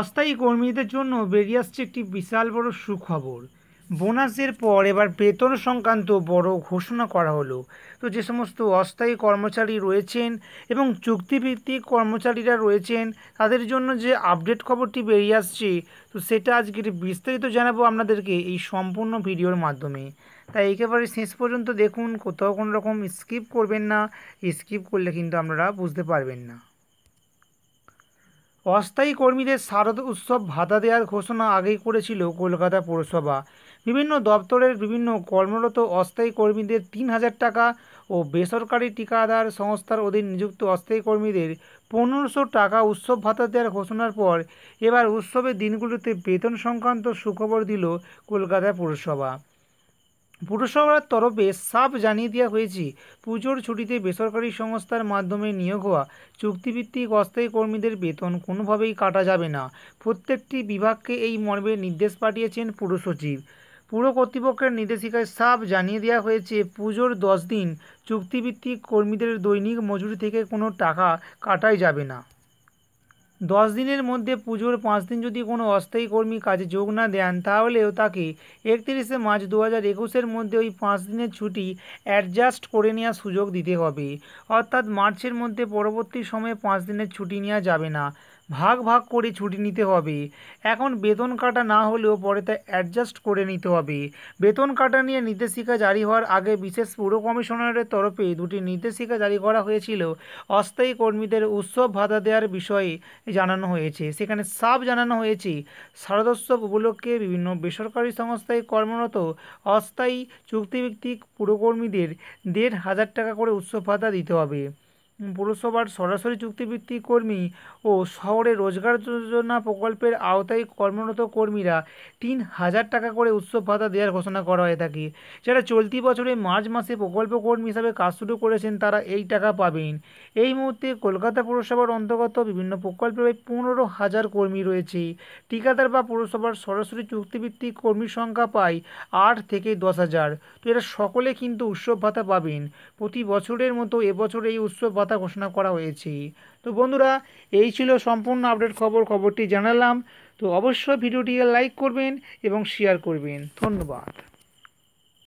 অস্থায়ী কর্মীদের জন্য বেরিয়ে আসছে একটি বিশাল বড় সুখবর বোনাসের পর এবার বেতন সংক্রান্ত বড় ঘোষণা করা হলো তো যে সমস্ত অস্থায়ী কর্মচারী রয়েছেন এবং চুক্তিভিত্তিক কর্মচারীরা রয়েছেন তাদের জন্য যে আপডেট খবরটি বেরিয়ে আসছে তো সেটা আজকে বিস্তারিত জানাবো আপনাদেরকে এই সম্পূর্ণ ভিডিওর মাধ্যমে তাই একেবারে শেষ পর্যন্ত দেখুন কোথাও কোনো রকম স্কিপ করবেন না স্কিপ করলে কিন্তু আপনারা বুঝতে পারবেন না অস্থায়ী কর্মীদের শারদ উৎসব ভাতা দেওয়ার ঘোষণা আগেই করেছিল কলকাতা পৌরসভা বিভিন্ন দপ্তরের বিভিন্ন কর্মরত অস্থায়ী কর্মীদের তিন হাজার টাকা ও বেসরকারি টিকাদার সংস্থার অধীন নিযুক্ত অস্থায়ী কর্মীদের পনেরোশো টাকা উৎসব ভাতা দেওয়ার ঘোষণার পর এবার উৎসবের দিনগুলোতে বেতন সংক্রান্ত সুখবর দিল কলকাতা পৌরসভা পুরসভার তরফে সাফ জানিয়ে দেওয়া হয়েছে পুজোর ছুটিতে বেসরকারি সংস্থার মাধ্যমে নিয়োগ হওয়া চুক্তিভিত্তিক অস্থায়ী কর্মীদের বেতন কোনোভাবেই কাটা যাবে না প্রত্যেকটি বিভাগকে এই মর্মে নির্দেশ পাঠিয়েছেন পুরসচিব পুর কর্তৃপক্ষের নির্দেশিকায় সাফ জানিয়ে দেওয়া হয়েছে পুজোর দশ দিন চুক্তিভিত্তিক কর্মীদের দৈনিক মজুরি থেকে কোনো টাকা কাটাই যাবে না দশ দিনের মধ্যে পুজোর পাঁচ দিন যদি কোনো অস্থায়ী কর্মী কাজে যোগ না দেন তাহলেও তাকে একত্রিশে মার্চ দু হাজার একুশের মধ্যে ওই পাঁচ দিনের ছুটি অ্যাডজাস্ট করে নেওয়ার সুযোগ দিতে হবে অর্থাৎ মার্চের মধ্যে পরবর্তী সময়ে পাঁচ দিনের ছুটি নেওয়া যাবে না ভাগ ভাগ করে ছুটি নিতে হবে এখন বেতন কাটা না হলেও পরে তা অ্যাডজাস্ট করে নিতে হবে বেতন কাটা নিয়ে নির্দেশিকা জারি হওয়ার আগে বিশেষ পুর কমিশনারের তরফে দুটি নির্দেশিকা জারি করা হয়েছিল অস্থায়ী কর্মীদের উৎসব ভাতা দেওয়ার বিষয়ে জানানো হয়েছে সেখানে সাফ জানানো হয়েছে শারদোৎসব উপলক্ষে বিভিন্ন বেসরকারি সংস্থায় কর্মরত অস্থায়ী চুক্তিভিত্তিক পুরকর্মীদের দেড় হাজার টাকা করে উৎসব ভাতা দিতে হবে পুরসভার সরাসরি চুক্তিভিত্তিক কর্মী ও শহরে রোজগার যোজনা প্রকল্পের আওতায় কর্মরত কর্মীরা তিন হাজার টাকা করে উৎসব ভাতা দেওয়ার ঘোষণা করা হয়ে থাকে যারা চলতি বছরে মার্চ মাসে প্রকল্প কর্মী হিসাবে কাজ শুরু করেছেন তারা এই টাকা পাবেন এই মুহূর্তে কলকাতা পুরসভার অন্তর্গত বিভিন্ন প্রকল্পে পনেরো হাজার কর্মী রয়েছে ঠিকাদার বা পুরসভার সরাসরি চুক্তিভিত্তিক কর্মীর সংখ্যা পায় আট থেকে দশ হাজার তো এরা সকলে কিন্তু উৎসব ভাতা পাবেন প্রতি বছরের মতো এবছর এই উৎসব কথা ঘোষণা করা হয়েছে তো বন্ধুরা এই ছিল সম্পূর্ণ আপডেট খবর খবরটি জানালাম তো অবশ্যই ভিডিওটিকে লাইক করবেন এবং শেয়ার করবেন ধন্যবাদ